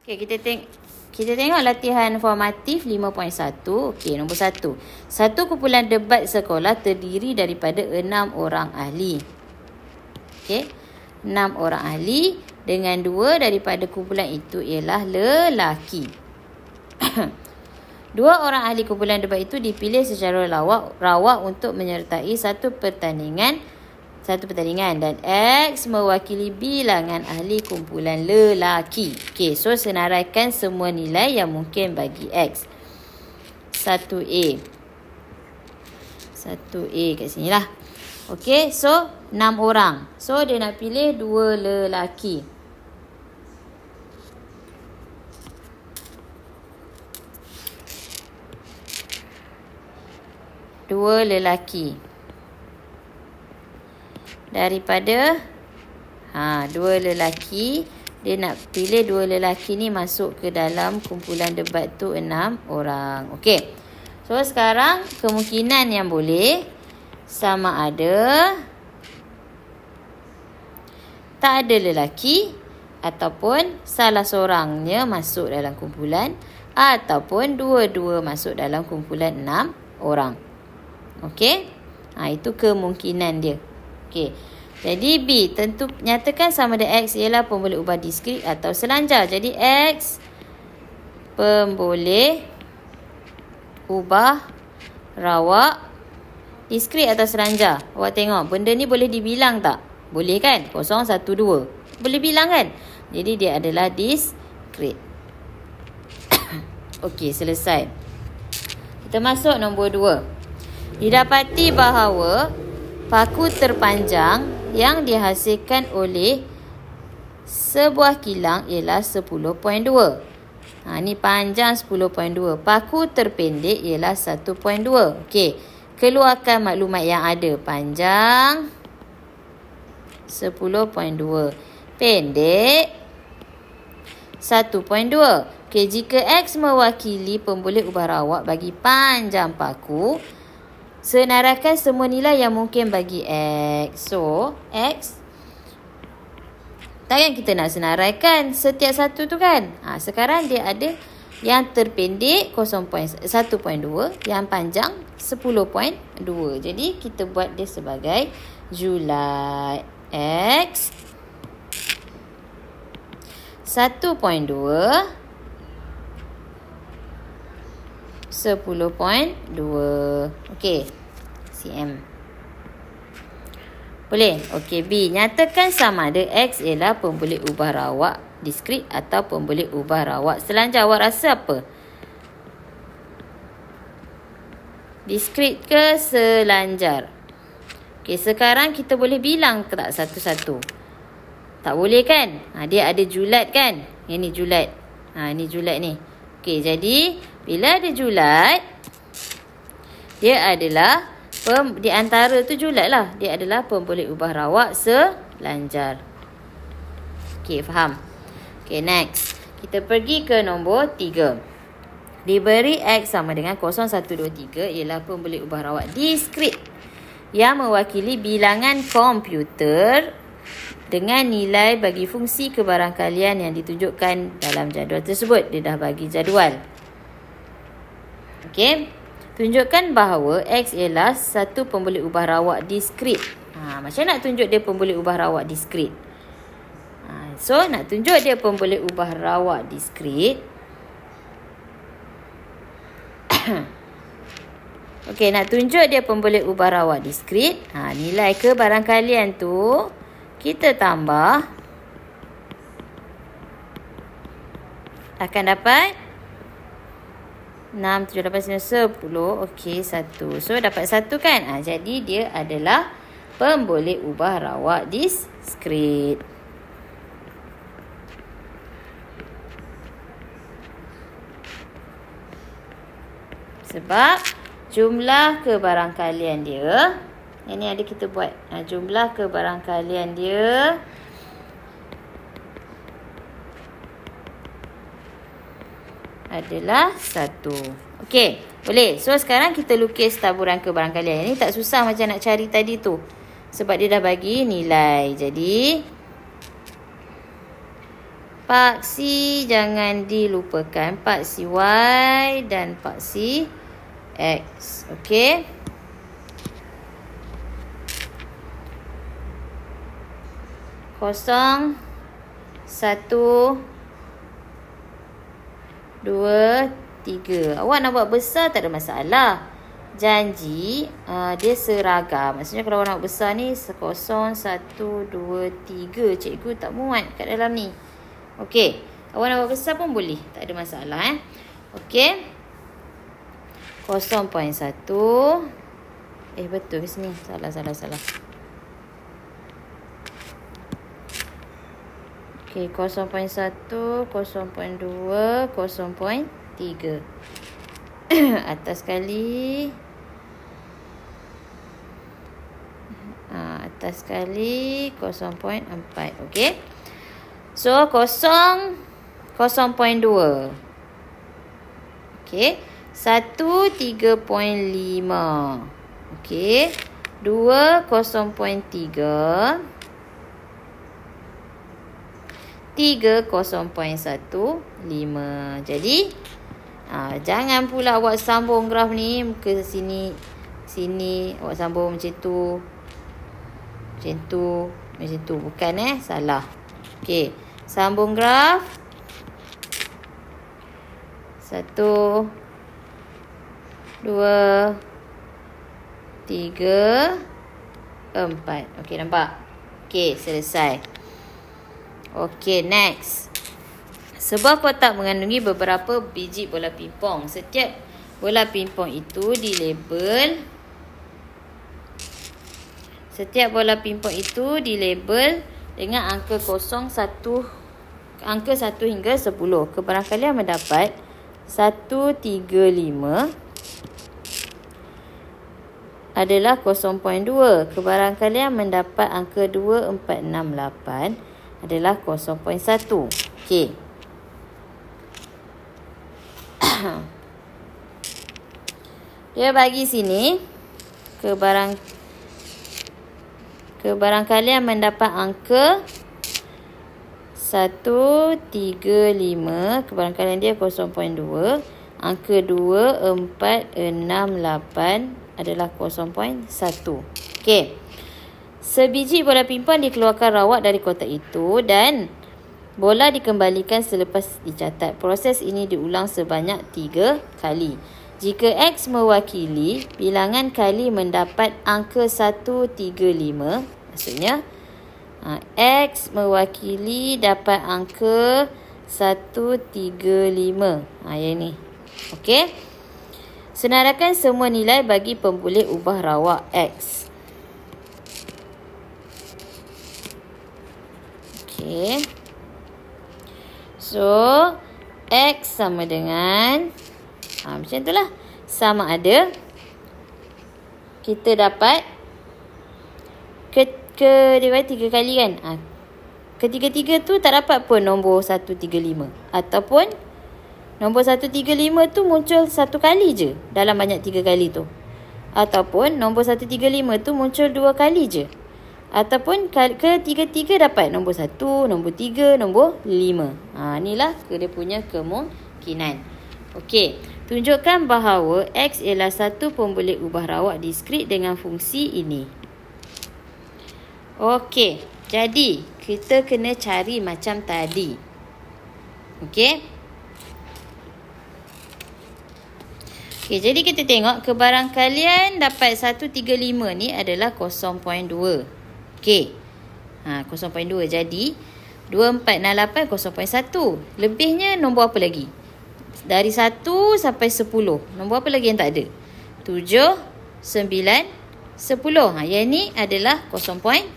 Okay, kita tengok kita tengok latihan formatif 5.1. Okey, nombor 1. Satu kumpulan debat sekolah terdiri daripada 6 orang ahli. Okey. 6 orang ahli dengan 2 daripada kumpulan itu ialah lelaki. 2 orang ahli kumpulan debat itu dipilih secara rawak, untuk menyertai satu pertandingan satu pertandingan dan X mewakili bilangan ahli kumpulan lelaki. Okay, so senaraikan semua nilai yang mungkin bagi X. 1A. 1A kat sini lah. Okay, so 6 orang. So dia nak pilih 2 lelaki. Dua lelaki daripada ha, dua lelaki. Dia nak pilih dua lelaki ni masuk ke dalam kumpulan debat tu enam orang. Okey. So sekarang kemungkinan yang boleh sama ada tak ada lelaki ataupun salah seorangnya masuk dalam kumpulan ataupun dua-dua masuk dalam kumpulan enam orang. Okey. Ha, itu kemungkinan dia. Okey. Jadi B tentu nyatakan sama dengan X ialah pemboleh ubah diskrit atau selanjar. Jadi X pemboleh ubah rawak diskrit atau selanjar. Awak tengok benda ni boleh dibilang tak? Boleh kan? 0, 1, 2. Boleh bilang kan? Jadi dia adalah diskrit. Okey selesai. Kita masuk nombor 2. Didapati bahawa paku terpanjang yang dihasilkan oleh sebuah kilang ialah 10.2. Ha ni panjang 10.2. Paku terpendek ialah 1.2. Okey. Keluarkan maklumat yang ada. Panjang 10.2. Pendek 1.2. Okey, jika X mewakili pembulat ubah rawak bagi panjang paku, Senarakan semua nilai yang mungkin bagi X. So, X. Takkan kita nak senaraikan setiap satu tu kan? Ha, sekarang dia ada yang terpendek 0.1.2. Yang panjang 10.2. Jadi, kita buat dia sebagai Julai X. 1.2. 10.2. Okey. CM. Boleh? Okey, B. Nyatakan sama ada X ialah pemboleh ubah rawak diskrit atau pemboleh ubah rawak selanjang. Awak rasa apa? Diskrit ke selanjar? Okey, sekarang kita boleh bilang ke tak satu-satu? Tak boleh kan? Ha, dia ada julat kan? Ini julat. Ha, ni julat ni. Okey, jadi bila ada julat, dia adalah pem, di antara tu julat lah. Dia adalah pemboleh ubah rawak selanjar. Okay faham? Okay next. Kita pergi ke nombor 3. Diberi X sama dengan 0, 1, 2, 3 ialah pemboleh ubah rawak diskrit yang mewakili bilangan komputer dengan nilai bagi fungsi kebarangkalian yang ditunjukkan dalam jadual tersebut. Dia dah bagi jadual. Okey. Tunjukkan bahawa X ialah satu pemboleh ubah rawak diskrit. Ha, macam nak tunjuk dia pemboleh ubah rawak diskrit. Ha, so, nak tunjuk dia pemboleh ubah rawak diskrit. Okey, nak tunjuk dia pemboleh ubah rawak diskrit. Ha, nilai kebarangkalian tu, kita tambah. Akan dapat 0.5. 6, 7, 8, 9, 10. Okey, 1. So, dapat 1 kan? Ha, jadi, dia adalah pemboleh ubah rawak discrete. Sebab jumlah kebarangkalian dia. Ini ada kita buat. Ha, jumlah kebarangkalian dia. adalah satu. Okey, boleh. So, sekarang kita lukis taburan ke barangkali. Ini tak susah macam nak cari tadi tu. Sebab dia dah bagi nilai. Jadi, paksi jangan dilupakan. Paksi Y dan paksi X. Okey. Kosong. Satu. Satu dua, tiga. Awak nak buat besar tak ada masalah. Janji uh, dia seragam. Maksudnya kalau awak nak buat besar ni sekosong satu, dua, tiga. Cikgu tak muat kat dalam ni. Okey. Awak nak buat besar pun boleh. Tak ada masalah eh. Okey. Kosong poin satu. Eh betul ke sini? Salah, salah, salah. Okey, 0.1, 0.2, 0.3. atas sekali. Ah, atas sekali, 0.4. Okey. So, 0.2. Okey. 1, 3.5. Okey. 2, 0.3. 3.0.15 Jadi aa, Jangan pula awak sambung graf ni Ke sini Sini Awak sambung macam tu Macam tu Macam tu Bukan eh Salah Okay Sambung graf Satu Dua Tiga Empat Okay nampak Okay selesai Okey, next. Sebuah kotak mengandungi beberapa biji bola pingpong. Setiap bola pingpong itu dilabel Setiap bola pingpong itu dilabel dengan angka kosong satu, angka satu hingga 10. Kebarangkalian mendapat satu tiga lima adalah 0.2. Kebarangkalian mendapat angka 2 4 6 8 adalah 0.1. Okey. Dia bagi sini ke barang ke barang kalian mendapat angka 1 3 5 ke barang kalian dia 0.2 angka 2 4 6 8 adalah 0.1. Okey. Sebiji bola pimpin dikeluarkan rawat dari kotak itu dan bola dikembalikan selepas dicatat. Proses ini diulang sebanyak tiga kali. Jika X mewakili bilangan kali mendapat angka 135, maksudnya ha, X mewakili dapat angka 135. Ha, yang ni. Okey. Senarakan semua nilai bagi pembulik ubah rawak X. So, X sama dengan ha, Macam itulah Sama ada Kita dapat ke, ke dia kata tiga kali kan ha, Ketiga-tiga tu tak dapat pun Nombor satu tiga lima Ataupun Nombor satu tiga lima tu muncul satu kali je Dalam banyak tiga kali tu Ataupun nombor satu tiga lima tu muncul dua kali je Ataupun ketiga-tiga dapat nombor satu, nombor tiga, nombor lima. Ha, inilah dia punya kemungkinan. Okey, tunjukkan bahawa X ialah satu pemboleh ubah rawak diskrit dengan fungsi ini. Okey, jadi kita kena cari macam tadi. Okey. Okay, jadi kita tengok kebarangkalian dapat 135 ni adalah 0.2. Okey. Ha, 0.2. Jadi, 2468 0.1. Lebihnya nombor apa lagi? Dari 1 sampai 10. Nombor apa lagi yang tak ada? 7, 9, 10. Ha, yang ni adalah 0. Point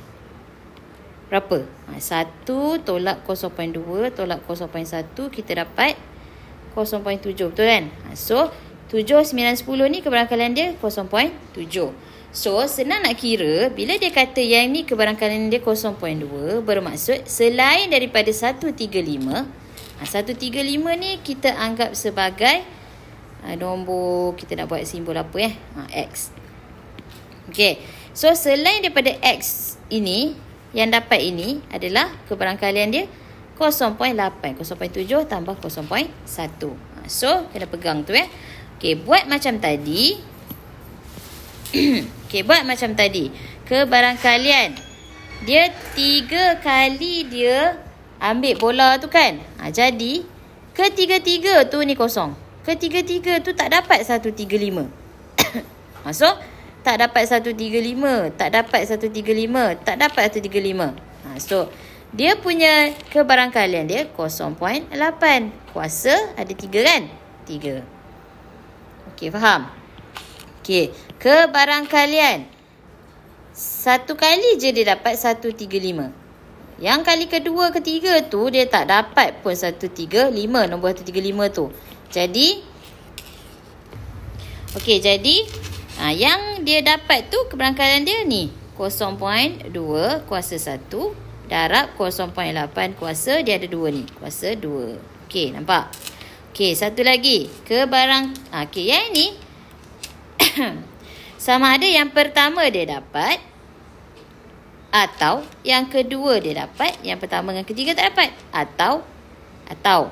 berapa? Ha, 1 tolak 0.2 tolak 0.1 kita dapat 0.7. Betul kan? Ha, so, 7, 9, 10 ni keberangkalan dia 0.7. So, senang nak kira bila dia kata yang ni kebarangkalian dia 0.2 bermaksud selain daripada 135. 135 ah, ni kita anggap sebagai ah, nombor kita nak buat simbol apa eh? Ah, X. Okay. So, selain daripada X ini yang dapat ini adalah kebarangkalian dia 0.8. 0.7 tambah 0.1. So, kena pegang tu eh. Okay, buat macam tadi. Okey, buat macam tadi. Ke barang kalian. Dia tiga kali dia ambil bola tu kan. Ha, jadi, ketiga-tiga tu ni kosong. Ketiga-tiga tu tak dapat satu tiga lima. Masuk? tak dapat satu tiga lima. Tak dapat satu tiga lima. Tak dapat satu tiga lima. Ha, so, dia punya kebarangkalian dia kosong lapan Kuasa ada tiga kan? Tiga. Okey, faham? Okey, ke barang kalian. Satu kali je dia dapat 135. Yang kali kedua ketiga tu dia tak dapat pun 135 nombor 135 tu. Jadi Okey, jadi ha, yang dia dapat tu kebarangkalian dia ni 0.2 kuasa 1 darab 0.8 kuasa dia ada 2 ni, kuasa 2. Okey, nampak? Okey, satu lagi kebarang barang ha, okey yang ni Sama ada yang pertama dia dapat atau yang kedua dia dapat, yang pertama dengan ketiga tak dapat atau atau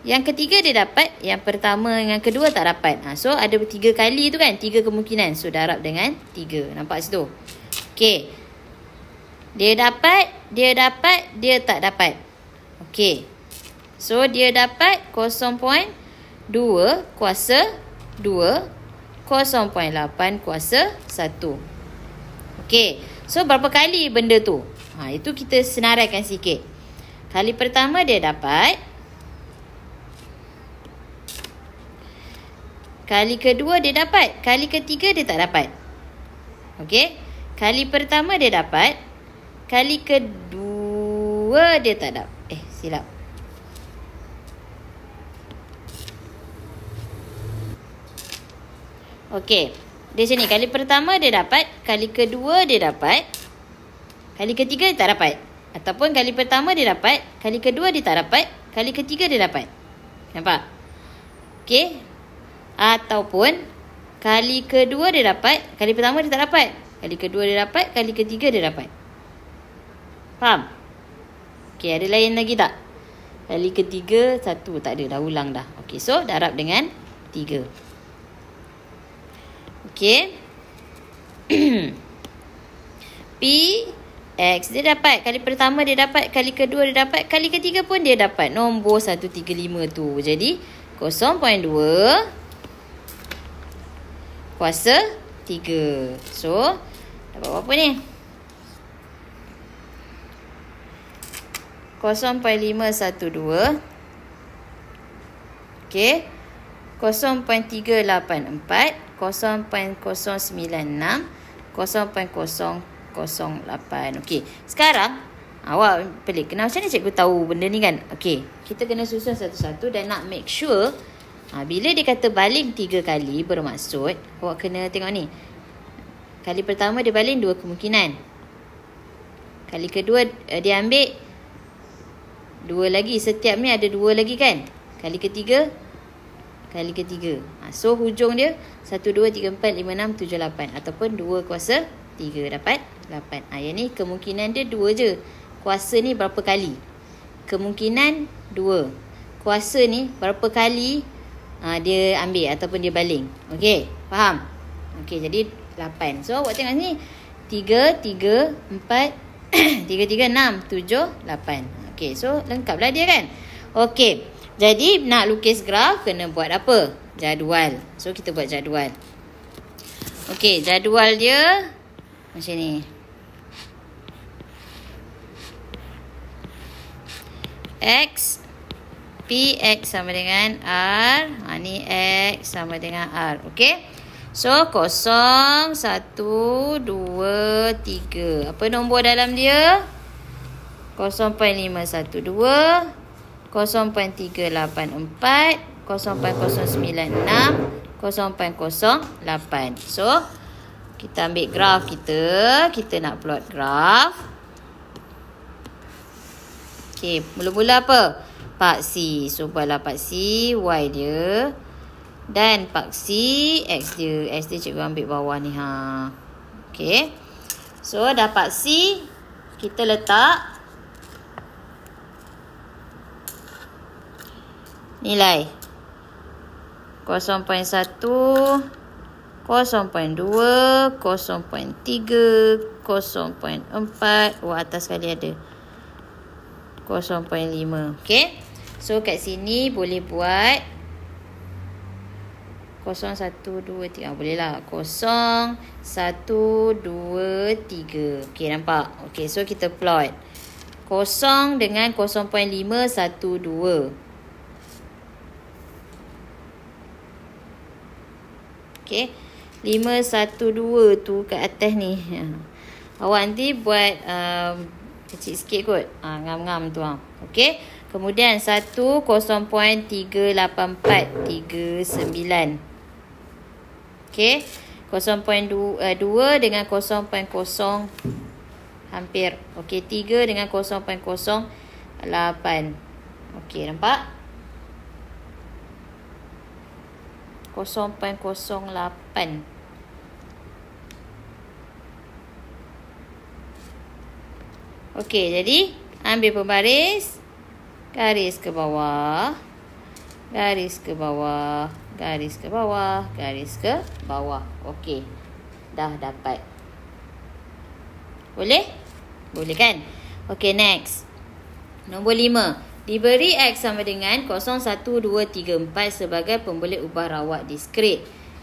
yang ketiga dia dapat, yang pertama dengan kedua tak dapat. Ha, so ada tiga kali tu kan, tiga kemungkinan. So darab dengan tiga. Nampak situ? Okey. Dia dapat, dia dapat, dia tak dapat. Okey. So dia dapat 0.2 kuasa 2 kuasa. 0.8 kuasa 1. Okey. So berapa kali benda tu? Ha, itu kita senaraikan sikit. Kali pertama dia dapat. Kali kedua dia dapat. Kali ketiga dia tak dapat. Okey. Kali pertama dia dapat. Kali kedua dia tak dapat. Eh silap. Okey. Di sini kali pertama dia dapat, kali kedua dia dapat, kali ketiga dia tak dapat. Ataupun kali pertama dia dapat, kali kedua dia tak dapat, kali ketiga dia dapat. Nampak? Okey. Ataupun kali kedua dia dapat, kali pertama dia tak dapat. Kali kedua dia dapat, kali ketiga dia dapat. Faham? Okey, ada lain lagi tak? Kali ketiga, satu. Tak ada, dah ulang dah. Okey, so darab dengan tiga. Tiga. Okay, P X dia dapat kali pertama dia dapat kali kedua dia dapat kali ketiga pun dia dapat nombor 135 tu. Jadi 0.2 kuasa 3. So dapat apa berapa ni? 0.512 Okay 0.384 0.008. Okey. Sekarang awak pelik. Kenapa macam ni cikgu tahu benda ni kan? Okey. Kita kena susun satu-satu dan nak make sure ha, bila dia kata baling tiga kali bermaksud awak kena tengok ni. Kali pertama dia baling dua kemungkinan. Kali kedua dia ambil dua lagi. Setiap ni ada dua lagi kan? Kali ketiga kali ketiga. Ha, so hujung dia 1, 2, 3, 4, 5, 6, 7, 8 ataupun 2 kuasa 3 dapat 8. Ha, yang ni kemungkinan dia 2 je. Kuasa ni berapa kali? Kemungkinan 2. Kuasa ni berapa kali ha, dia ambil ataupun dia baling. Okey, faham? Okey, jadi 8. So awak tengok sini 3, 3, 4, 3, 3, 6, 7, 8. Okey, so lengkaplah dia kan? Okey. Jadi nak lukis graf kena buat apa? Jadual. So kita buat jadual. Okey, jadual dia macam ni. X p x sama dengan R. Ha ni X sama dengan R. Okey. So kosong satu dua tiga. Apa nombor dalam dia? Kosong, lima satu dua. 0.384 So kita ambil graf kita Kita nak plot graf Okay, mula-mula apa? Paksi. So buatlah part C Y dia Dan paksi X dia X dia cikgu ambil bawah ni ha. Okay So dah part Kita letak nilai 0.1 0.2 0.3 0.4 0.5 atas 0.7 ada 0.5. 0.10 so kat sini boleh buat 0.123 0.17 0.18 0.19 0.123 0.124 nampak? 0.126 so kita 0.129 0 dengan 0.512 0.133 Okay. 5, 1, 2 tu kat atas ni. Ha. Awak nanti buat um, kecil sikit kot. Ha, ngam-ngam tu. Ha. Okay. Kemudian 1, 0.384, 3, 9. Okay. 0.2 uh, dengan 0.0 hampir. Okay. Tiga dengan kosong 0.08. Okay. Nampak? Nampak? 0.08 Okey, jadi ambil pembaris garis ke bawah garis ke bawah garis ke bawah garis ke bawah okey dah dapat boleh boleh kan okey next nombor 5 Diberi X sama dengan 01234 sebagai pemboleh ubah rawat diskret.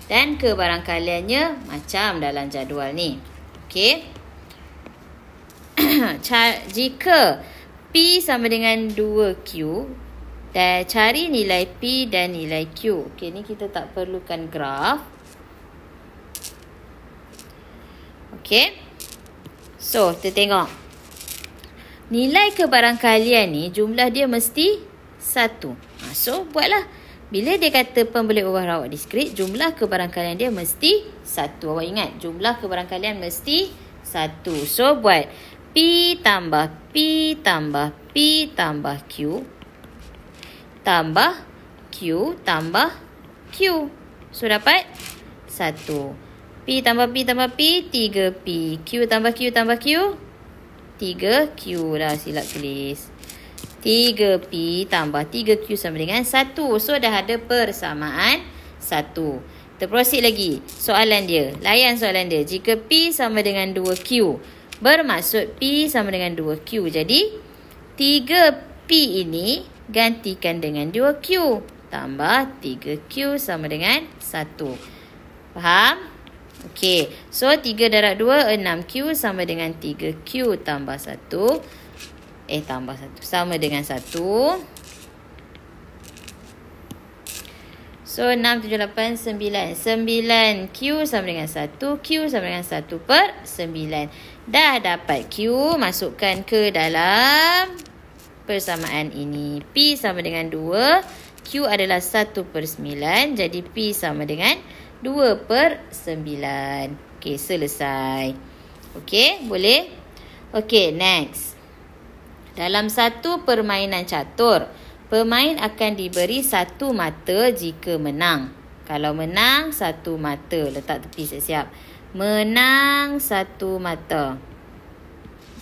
Dan kebarangkaliannya macam dalam jadual ni. Okey. Jika P sama dengan 2Q dan cari nilai P dan nilai Q. Okey, ni kita tak perlukan graf. Okey. So, kita tengok nilai kebarangkalian ni jumlah dia mesti satu. Ha, so buatlah. Bila dia kata pembeli ubah rawat diskrit jumlah kebarangkalian dia mesti satu. Awak ingat, jumlah kebarangkalian mesti satu. So buat P tambah P tambah P tambah Q tambah Q tambah Q. So dapat satu. P tambah P tambah P, tiga p Q tambah Q tambah Q, 3Q dah silap tulis. 3P tambah 3Q sama dengan 1. So dah ada persamaan 1. Kita proceed lagi. Soalan dia. Layan soalan dia. Jika P sama dengan 2Q. Bermaksud P sama dengan 2Q. Jadi 3P ini gantikan dengan 2Q. Tambah 3Q sama dengan 1. Faham? Okey, so 3 darab 2, 6Q sama dengan 3Q tambah 1. Eh, tambah 1. Sama dengan 1. So, 6, 7, 8, 9. 9Q sama dengan 1. Q sama dengan 1 eh, per 9. Dah dapat Q, masukkan ke dalam persamaan ini. P sama dengan 2. Q adalah 1 per 9. Jadi, P sama dengan 2 per 9. Okey, selesai. Okey, boleh? Okey, next. Dalam satu permainan catur, pemain akan diberi satu mata jika menang. Kalau menang, satu mata. Letak tepi siap-siap. Menang satu mata.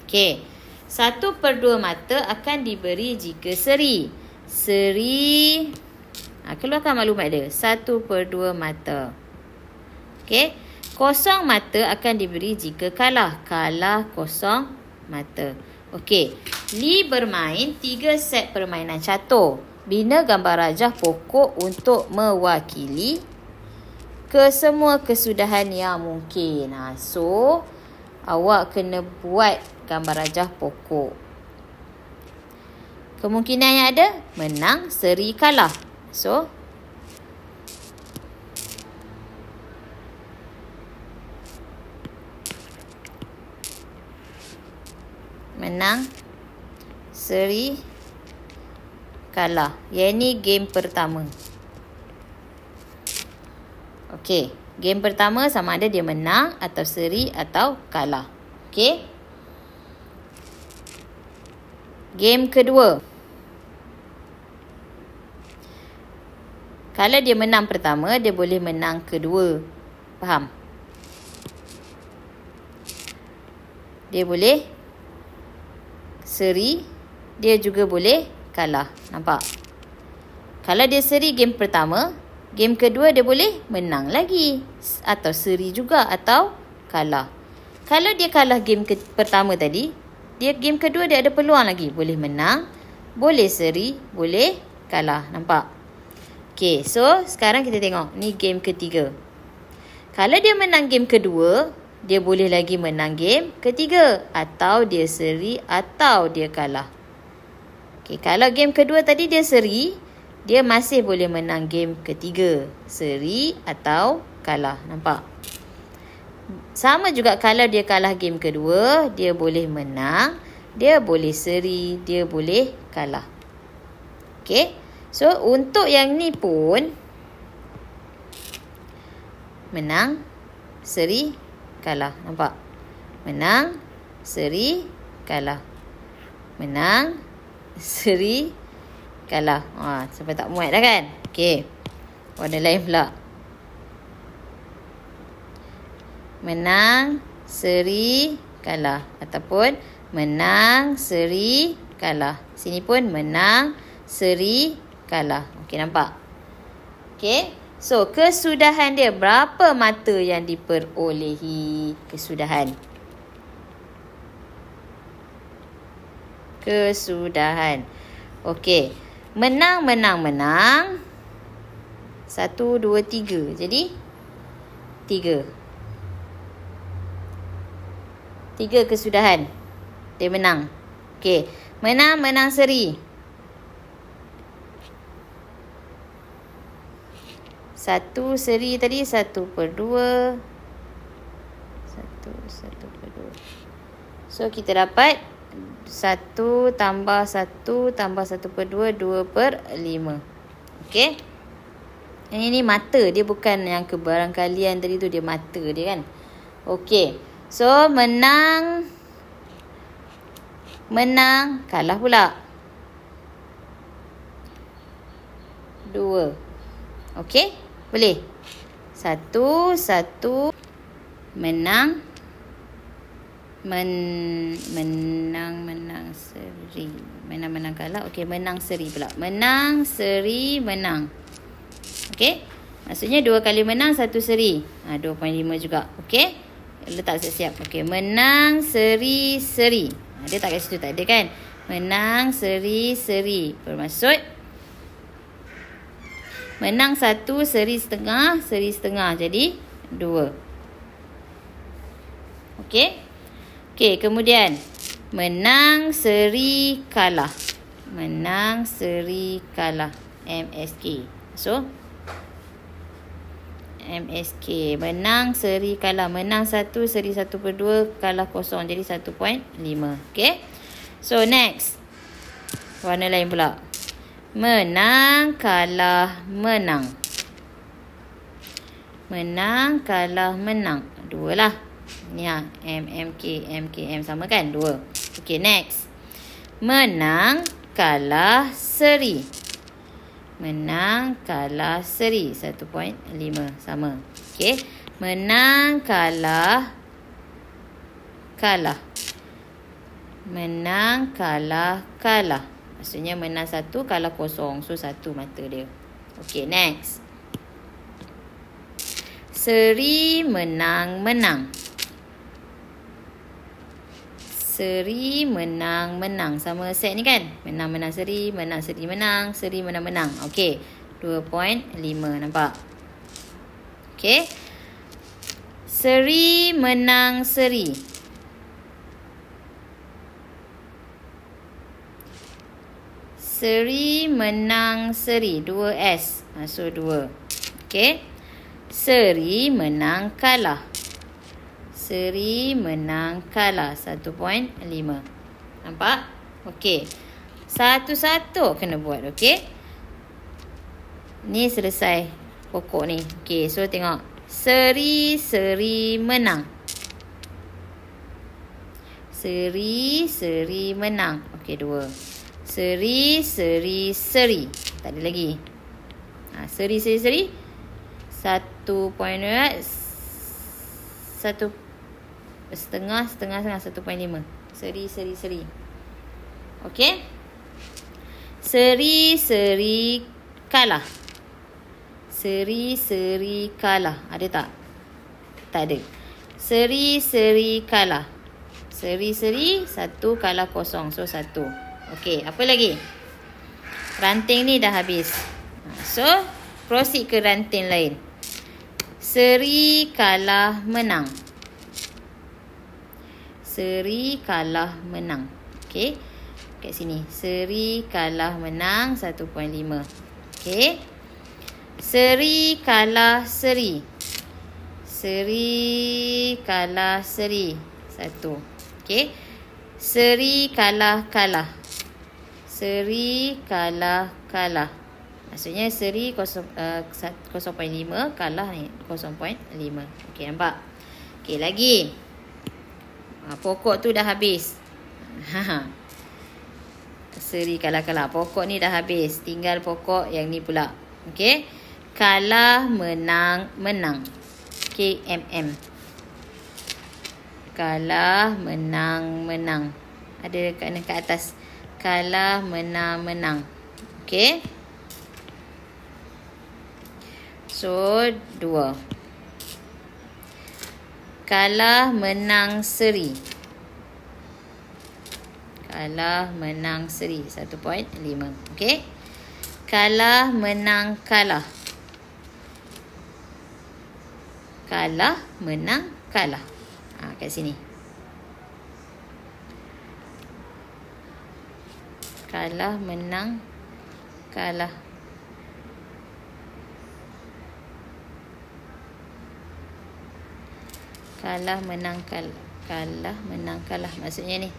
Okey. Satu per dua mata akan diberi jika seri. Seri. Ha, keluarkan maklumat dia. Satu per dua mata. Okey. Kosong mata akan diberi jika kalah. Kalah kosong mata. Okey. li bermain tiga set permainan catur. Bina gambar rajah pokok untuk mewakili kesemua kesudahan yang mungkin. Ha, so, awak kena buat gambar rajah pokok. Kemungkinan yang ada, menang seri kalah. So, menang seri kalah. Yang ni game pertama. Okey, game pertama sama ada dia menang atau seri atau kalah. Okey. Game kedua. Kalau dia menang pertama, dia boleh menang kedua. Faham? Dia boleh seri, dia juga boleh kalah. Nampak? Kalau dia seri game pertama, game kedua dia boleh menang lagi. Atau seri juga atau kalah. Kalau dia kalah game ke pertama tadi, dia game kedua dia ada peluang lagi. Boleh menang, boleh seri, boleh kalah. Nampak? Okay, so sekarang kita tengok. Ni game ketiga. Kalau dia menang game kedua, dia boleh lagi menang game ketiga atau dia seri atau dia kalah. Okey, kalau game kedua tadi dia seri, dia masih boleh menang game ketiga. Seri atau kalah. Nampak? Sama juga kalau dia kalah game kedua, dia boleh menang, dia boleh seri, dia boleh kalah. Okey. So, untuk yang ni pun menang, seri, kalah. Nampak? Menang, seri, kalah. Menang, seri, kalah. Ha, sampai tak muat dah kan? Okey. Warna lain pula. Menang, seri, kalah. Ataupun menang, seri, kalah. Sini pun menang, seri, kalah. Okey, nampak? Okey. So, kesudahan dia berapa mata yang diperolehi kesudahan? Kesudahan. Okey. Menang, menang, menang. Satu, dua, tiga. Jadi, tiga. Tiga kesudahan. Dia menang. Okey. Menang, menang seri. Okey. Satu seri tadi satu per dua. Satu, satu per dua. So kita dapat satu tambah satu tambah satu per dua, dua per lima. Okay. Yang ini mata dia bukan yang kebarang kalian tadi tu dia mata dia kan. Okay. So menang. Menang. Kalah pula. Dua. Okay. Boleh? Satu, satu. Menang. Men, menang, menang seri. Menang, menang kalah. Okey, menang seri pula. Menang, seri, menang. Okey? Maksudnya dua kali menang, satu seri. Ha, dua juga. Okey? Letak siap-siap. Okey, menang, seri, seri. Ha, dia tak kat situ, tak ada kan? Menang, seri, seri. Bermaksud... Menang satu seri setengah, seri setengah jadi dua. Okey. Okey, kemudian menang seri kalah. Menang seri kalah. MSK. So, MSK. Menang seri kalah. Menang satu seri satu per dua, kalah kosong. Jadi, satu poin lima. Okey. So, next. Warna lain pula. Menang, kalah, menang. Menang, kalah, menang. Dua lah. Ni ya, M, M, K, M, K, M sama kan? Dua. Okay, next. Menang, kalah, seri. Menang, kalah, seri. Satu point, lima. Sama. Okay. Menang, kalah, kalah. Menang, kalah, kalah. Maksudnya menang satu kalah kosong. So satu mata dia. Okay next. Seri menang menang. Seri menang menang. Sama set ni kan? Menang menang seri. Menang seri menang. Seri menang menang. Okay. 2.5 nampak. Okay. Seri menang seri. Seri menang seri. seri menang seri. Dua S. Ah, so, dua. Okay. Seri menang kalah. Seri menang kalah. Satu poin lima. Nampak? Okay. Satu-satu kena buat. Okay. Ni selesai pokok ni. Okay. So, tengok. Seri, seri menang. Seri, seri menang. Okay, Dua. Seri, seri, seri. Tak ada lagi. Ha, seri, seri, seri. Satu poin dua, eh, Satu. Setengah, setengah, setengah. Satu poin lima. Seri, seri, seri. Okey. Seri, seri, kalah. Seri, seri, kalah. Ada tak? Tak ada. Seri, seri, kalah. Seri, seri. Satu, kalah, kosong. So, satu. Satu. Okey, apa lagi? Ranting ni dah habis. Ha, so, proceed ke ranting lain. Seri kalah menang. Seri kalah menang. Okey. Kat sini. Seri kalah menang 1.5. Okey. Seri kalah seri. Seri kalah seri. Satu. Okey. Seri kalah kalah seri kalah kalah. Maksudnya seri 0.5 uh, eh, kalah ni 0.5. Okey nampak. Okey lagi. Uh, pokok tu dah habis. Ha. seri kalah kalah. Pokok ni dah habis. Tinggal pokok yang ni pula. Okey. Kalah menang menang. KMM. Kalah menang menang. Ada kat atas. Kalah menang kalah menang menang okey so dua. kalah menang seri kalah menang seri 1.5 okey kalah menang kalah kalah menang kalah ah ha, kat sini kalah menang kalah kalah menang kalah kalah menang kalah maksudnya ni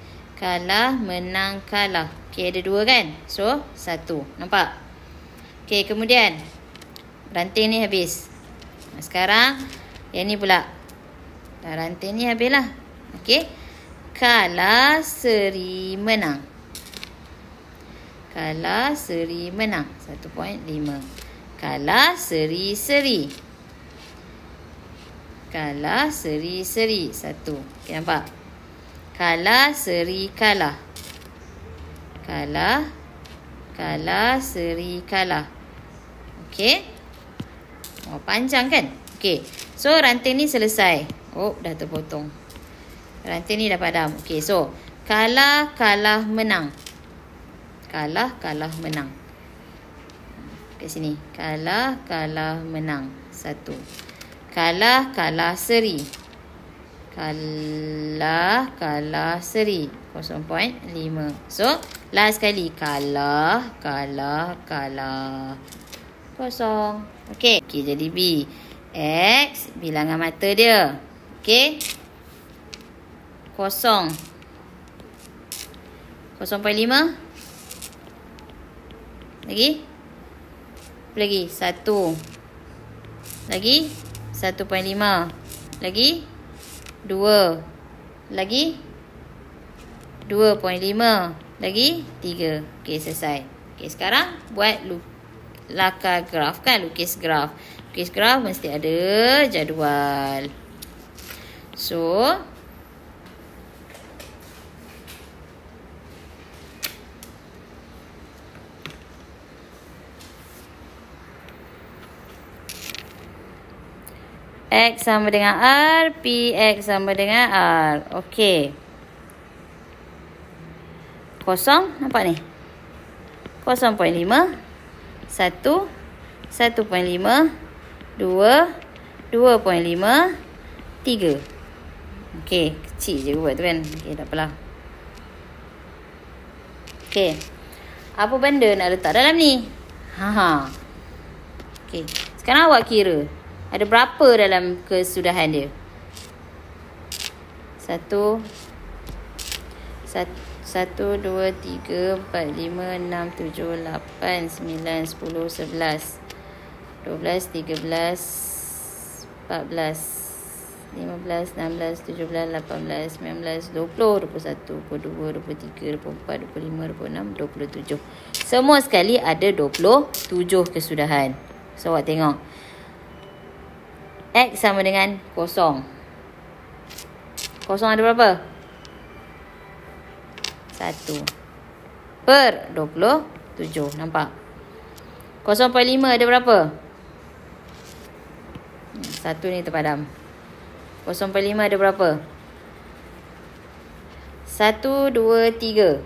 kalah menang kalah okey ada dua kan so satu nampak okey kemudian ranting ni habis sekarang yang ni pula ranting ni habislah okey kalah seri menang Kalah seri menang. 1.5. Kalah seri seri. Kalah seri seri. Satu. Okay, nampak? Kalah seri kalah. Kalah. Kalah seri kalah. Okay. Oh, panjang kan? Okay. So, ranting ni selesai. Oh, dah terpotong. Ranting ni dah padam. Okay, so. Kalah, kalah, menang. Menang kalah kalah menang kat sini kalah kalah menang satu kalah kalah seri kalah kalah seri 0.5 so last sekali kalah kalah kalah kosong Okay, okey jadi b x bilangan mata dia Okay. kosong 0.5 lagi. Lagi. Satu. Lagi. Satu poin lima. Lagi. Dua. Lagi. Dua poin lima. Lagi. Tiga. Okey, selesai. Okey, sekarang buat loop. Laka graf kan lukis graf Lukis graf mesti ada jadual So X sama dengan R p x sama dengan R Okey Kosong Nampak ni 0.5 1 dua, 2 2.5 tiga. Okey Kecil je buat tu kan Okey takpelah Okey Apa benda nak letak dalam ni Haha ha. Okey Sekarang awak kira ada berapa dalam kesudahan dia? Satu. Satu, satu dua, tiga, empat, lima, enam, tujuh, lapan, sembilan, sepuluh, sebelas. Dua belas, tiga belas, empat belas. lima belas, enam belas, tujuh belas, lapan belas, sembilan belas, dua puluh, dua puluh satu, dua puluh dua, dua puluh tiga, dua puluh empat, dua puluh lima, dua puluh enam, dua puluh tujuh. Semua sekali ada dua puluh tujuh kesudahan. So, 21, tengok. X sama dengan kosong. Kosong ada berapa? Satu. Per 27. Nampak? Kosong per 5 ada berapa? Hmm, satu ni terpadam. Kosong per 5 ada berapa? Satu, dua, tiga.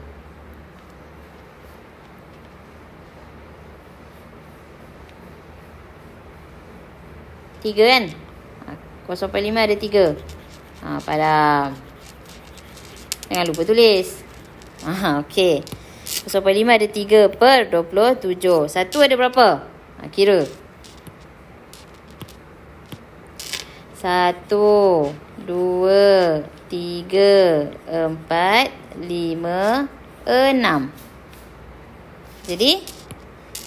Tiga kan? Kuasa ha, 5 ada tiga. Ah, ha, pada. Jangan lupa tulis. Ha, okay. Kuasa lima ada tiga per dua puluh tujuh. Satu ada berapa? Ha, kira. Satu, dua, tiga, empat, lima, enam. Jadi...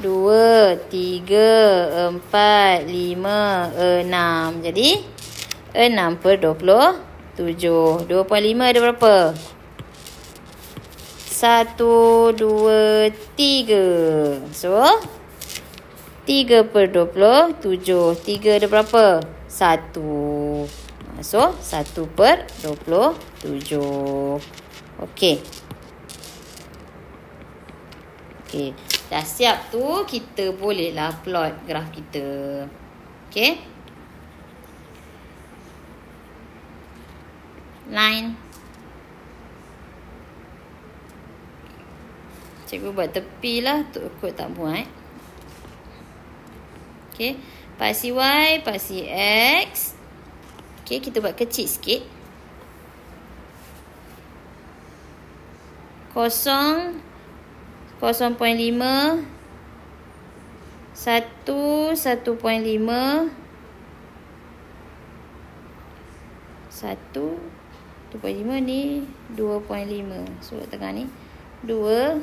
dua, tiga, empat, lima, enam. Jadi, enam per dua puluh tujuh. Dua puluh lima ada berapa? Satu, dua, tiga. So, tiga per dua puluh tujuh. Tiga ada berapa? Satu. So, satu per dua puluh tujuh. Okey. Okey. Dah siap tu kita bolehlah plot graf kita. Okay. Line. Cikgu buat tepi lah. Kod tak buat. Okay. Paksi Y, paksi X. Okay, kita buat kecil sikit. Kosong. Satu, point lima ni dua point lima So, tengah ni dua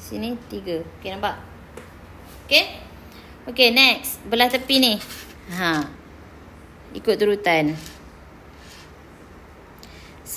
Sini tiga Okay, nampak? Okay? Okay, next. Belah tepi ni. Ha. Ikut turutan.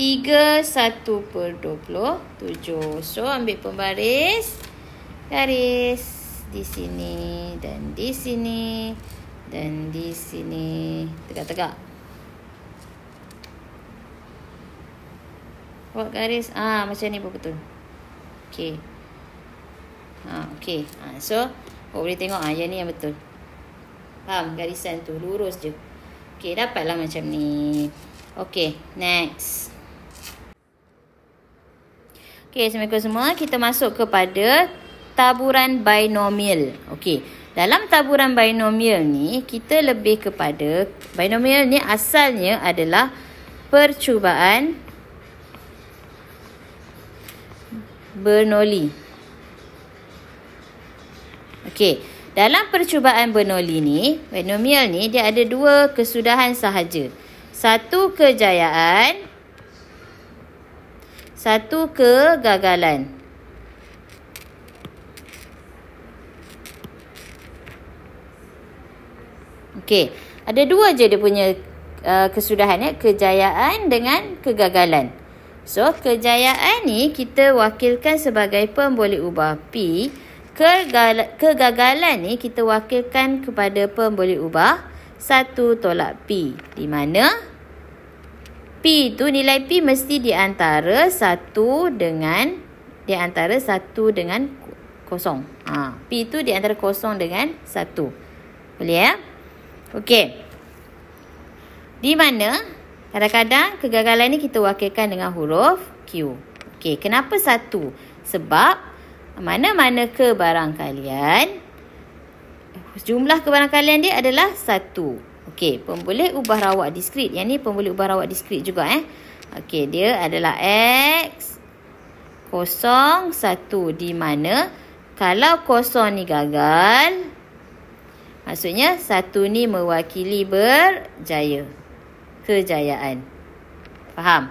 3, 1 per 27. So, ambil pembaris. Garis di sini dan di sini dan di sini. Tegak-tegak. Buat garis. Ah, macam ni pun betul. Okay. Ah, okay. Ah, so, kau boleh tengok ah, yang ni yang betul. Faham? Garisan tu lurus je. Okay, dapatlah macam ni. Okay, next. Okey, Assalamualaikum semua. Kita masuk kepada taburan binomial. Okey, dalam taburan binomial ni, kita lebih kepada... Binomial ni asalnya adalah percubaan Bernoulli. Okey, dalam percubaan Bernoulli ni, binomial ni dia ada dua kesudahan sahaja. Satu kejayaan satu kegagalan. Okey, ada dua je dia punya uh, kesudahan ya, kejayaan dengan kegagalan. So, kejayaan ni kita wakilkan sebagai pemboleh ubah P. Kegala, kegagalan ni kita wakilkan kepada pemboleh ubah 1 tolak P. Di mana P tu nilai P mesti di antara 1 dengan di antara 1 dengan 0. Ha, P tu di antara 0 dengan 1. Boleh ya? Okey. Di mana kadang-kadang kegagalan ni kita wakilkan dengan huruf Q. Okey, kenapa 1? Sebab mana-mana kebarangkalian jumlah kebarangkalian dia adalah 1. Okey, pemboleh ubah rawak diskrit. Yang ni pemboleh ubah rawak diskrit juga eh. Okey, dia adalah X kosong satu. Di mana kalau kosong ni gagal, maksudnya satu ni mewakili berjaya. Kejayaan. Faham?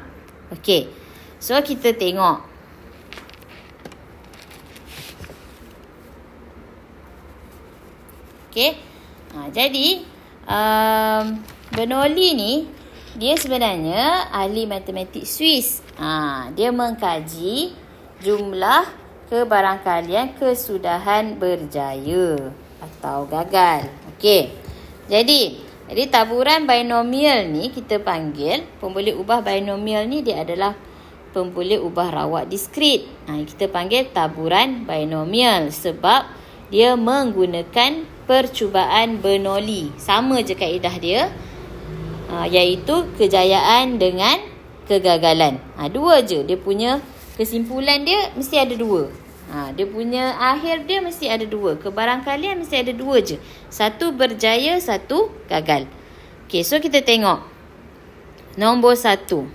Okey. So, kita tengok. Okey. Ha, jadi, um, Bernoulli ni dia sebenarnya ahli matematik Swiss. Ha, dia mengkaji jumlah kebarangkalian kesudahan berjaya atau gagal. Okey. Jadi, jadi taburan binomial ni kita panggil pemboleh ubah binomial ni dia adalah pemboleh ubah rawak diskrit. Ha, kita panggil taburan binomial sebab dia menggunakan percubaan Bernoulli. Sama je kaedah dia. Ha, iaitu kejayaan dengan kegagalan. Ha, dua je. Dia punya kesimpulan dia mesti ada dua. Ha, dia punya akhir dia mesti ada dua. Kebarangkalian mesti ada dua je. Satu berjaya, satu gagal. Okay, so kita tengok. Nombor satu.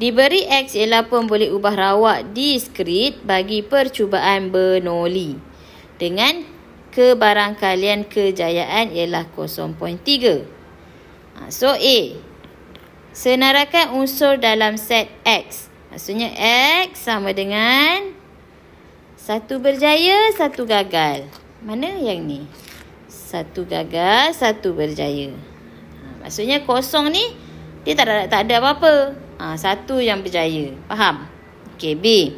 Diberi X ialah pun boleh ubah rawak diskrit bagi percubaan Bernoulli. Dengan kebarangkalian kejayaan ialah 0.3. Ha, so A. Senarakan unsur dalam set X. Maksudnya X sama dengan satu berjaya, satu gagal. Mana yang ni? Satu gagal, satu berjaya. Ha, maksudnya kosong ni, dia tak ada, tak apa-apa. Ha, satu yang berjaya. Faham? Okay, B.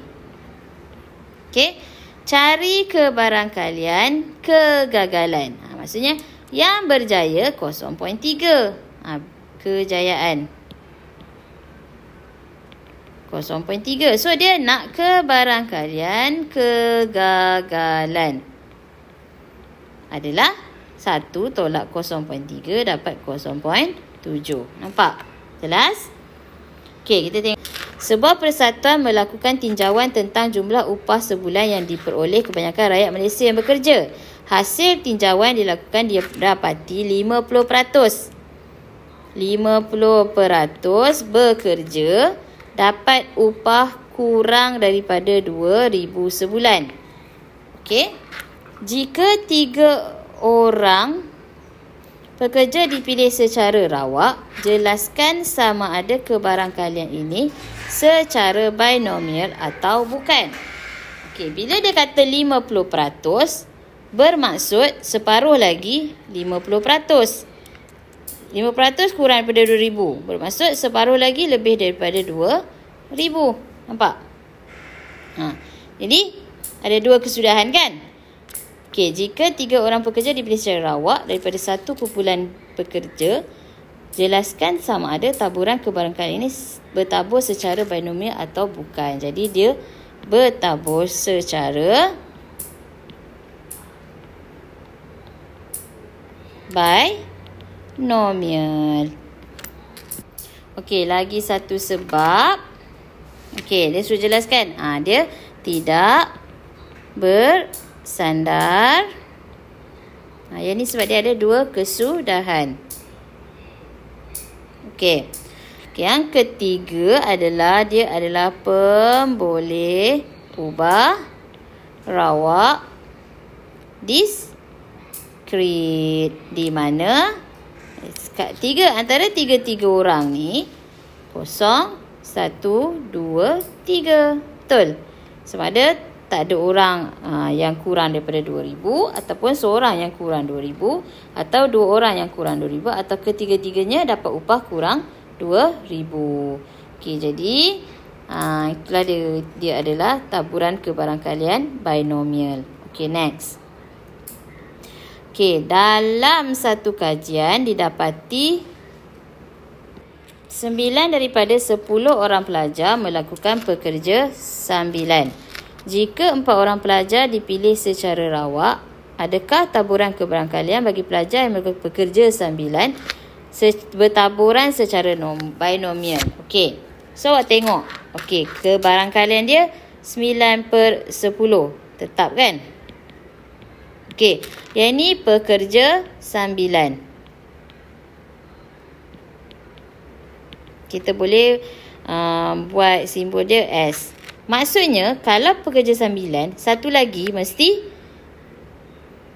Okay cari ke barang kalian kegagalan. Ha, maksudnya yang berjaya 0.3. Ha, kejayaan. 0.3. So dia nak ke barang kalian kegagalan. Adalah 1 tolak 0.3 dapat 0.7. Nampak? Jelas? Okey, kita tengok. Sebuah persatuan melakukan tinjauan tentang jumlah upah sebulan yang diperoleh kebanyakan rakyat Malaysia yang bekerja. Hasil tinjauan dilakukan dia dapati 50%. 50% bekerja dapat upah kurang daripada 2000 sebulan. Okey. Jika tiga orang pekerja dipilih secara rawak, jelaskan sama ada kebarangkalian ini secara binomial atau bukan. Okey, bila dia kata 50%, bermaksud separuh lagi 50%. 50% kurang daripada 2,000. Bermaksud separuh lagi lebih daripada 2,000. Nampak? Ha. Jadi, ada dua kesudahan kan? Okey, jika tiga orang pekerja dipilih secara rawak daripada satu kumpulan pekerja, jelaskan sama ada taburan kebarangkali ini bertabur secara binomial atau bukan. Jadi dia bertabur secara binomial. Okey, lagi satu sebab. Okey, dia suruh jelaskan. Ha, dia tidak bersandar. Ha, yang ni sebab dia ada dua kesudahan. Okey. Okay, yang ketiga adalah dia adalah pemboleh ubah rawak discrete di mana Sekat tiga antara tiga-tiga orang ni kosong satu dua tiga betul sebab ada tak ada orang uh, yang kurang daripada 2000 ataupun seorang yang kurang 2000 atau dua orang yang kurang 2000 atau ketiga-tiganya dapat upah kurang 2000. Okey jadi uh, itulah dia dia adalah taburan kebarangkalian binomial. Okey next. Okey dalam satu kajian didapati sembilan daripada sepuluh orang pelajar melakukan pekerja sambilan. Jika empat orang pelajar dipilih secara rawak, adakah taburan keberangkalian bagi pelajar yang bekerja sambilan se- bertaburan secara nom- binomial? Okey. So, awak tengok. Okey, keberangkalian dia 9 per 10. Tetap kan? Okey. Yang ni pekerja sambilan. Kita boleh uh, buat simbol dia S. Maksudnya, kalau pekerja sambilan, satu lagi mesti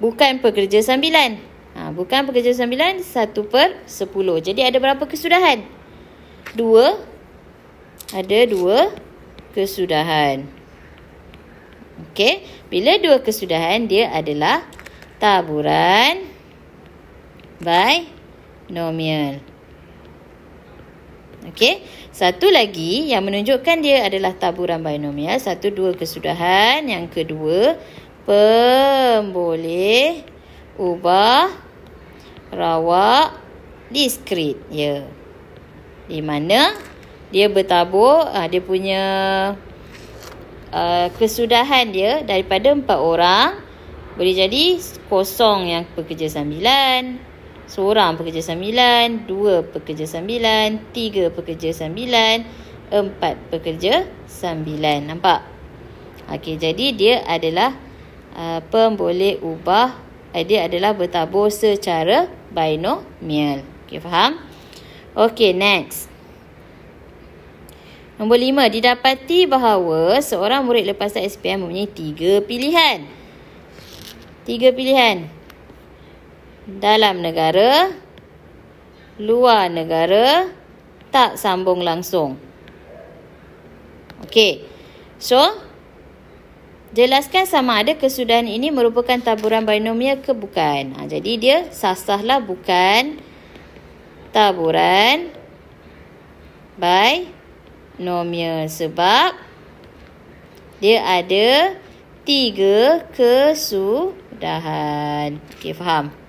bukan pekerja sambilan. Ha, bukan pekerja sambilan, satu per sepuluh. Jadi, ada berapa kesudahan? Dua. Ada dua kesudahan. Okey. Bila dua kesudahan, dia adalah taburan binomial. Okey. Satu lagi yang menunjukkan dia adalah taburan binomial. Satu dua kesudahan. Yang kedua pemboleh ubah rawak diskrit. Ya. Di mana dia bertabur. Ah, dia punya ah, kesudahan dia daripada empat orang. Boleh jadi kosong yang pekerja sambilan. Seorang pekerja sambilan, dua pekerja sambilan, tiga pekerja sambilan, empat pekerja sambilan. Nampak? Okey, jadi dia adalah uh, pemboleh ubah, eh, dia adalah bertabur secara binomial. Okey, faham? Okey, next. Nombor lima, didapati bahawa seorang murid lepasan SPM mempunyai tiga pilihan. Tiga pilihan dalam negara, luar negara, tak sambung langsung. Okey. So, jelaskan sama ada kesudahan ini merupakan taburan binomial ke bukan. Ha, jadi, dia sah-sahlah bukan taburan binomial sebab dia ada tiga kesudahan. Okey, faham?